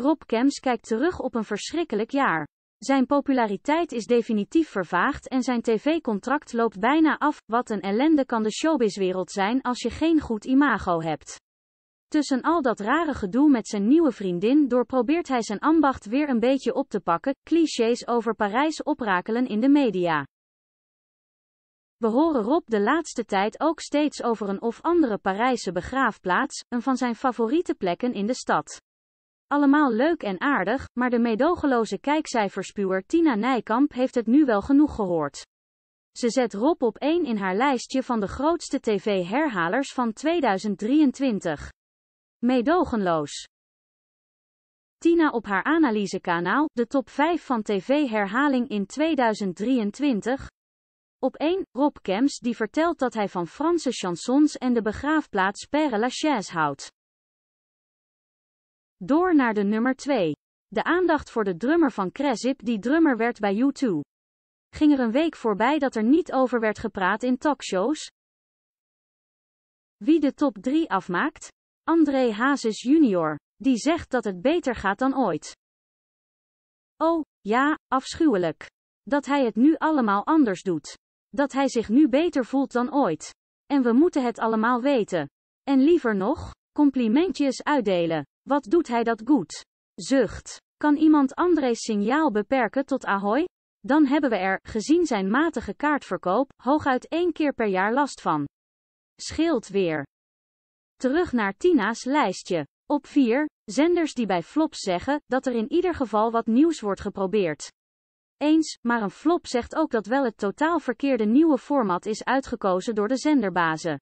Rob Kems kijkt terug op een verschrikkelijk jaar. Zijn populariteit is definitief vervaagd en zijn tv-contract loopt bijna af. Wat een ellende kan de showbizwereld zijn als je geen goed imago hebt. Tussen al dat rare gedoe met zijn nieuwe vriendin door probeert hij zijn ambacht weer een beetje op te pakken, clichés over Parijs oprakelen in de media. We horen Rob de laatste tijd ook steeds over een of andere Parijse begraafplaats, een van zijn favoriete plekken in de stad. Allemaal leuk en aardig, maar de meedogenloze kijkcijferspuwer Tina Nijkamp heeft het nu wel genoeg gehoord. Ze zet Rob op 1 in haar lijstje van de grootste tv-herhalers van 2023. Meedogenloos. Tina op haar analysekanaal, de top 5 van tv-herhaling in 2023. Op 1, Rob Kems die vertelt dat hij van Franse chansons en de begraafplaats Père Lachaise houdt. Door naar de nummer 2. De aandacht voor de drummer van Cressip die drummer werd bij U2. Ging er een week voorbij dat er niet over werd gepraat in talkshows? Wie de top 3 afmaakt? André Hazes Jr. die zegt dat het beter gaat dan ooit. Oh, ja, afschuwelijk. Dat hij het nu allemaal anders doet. Dat hij zich nu beter voelt dan ooit. En we moeten het allemaal weten. En liever nog, Complimentjes uitdelen. Wat doet hij dat goed? Zucht. Kan iemand André's signaal beperken tot ahoy? Dan hebben we er, gezien zijn matige kaartverkoop, hooguit één keer per jaar last van. Scheelt weer. Terug naar Tina's lijstje. Op 4. Zenders die bij flops zeggen dat er in ieder geval wat nieuws wordt geprobeerd. Eens, maar een flop zegt ook dat wel het totaal verkeerde nieuwe format is uitgekozen door de zenderbazen.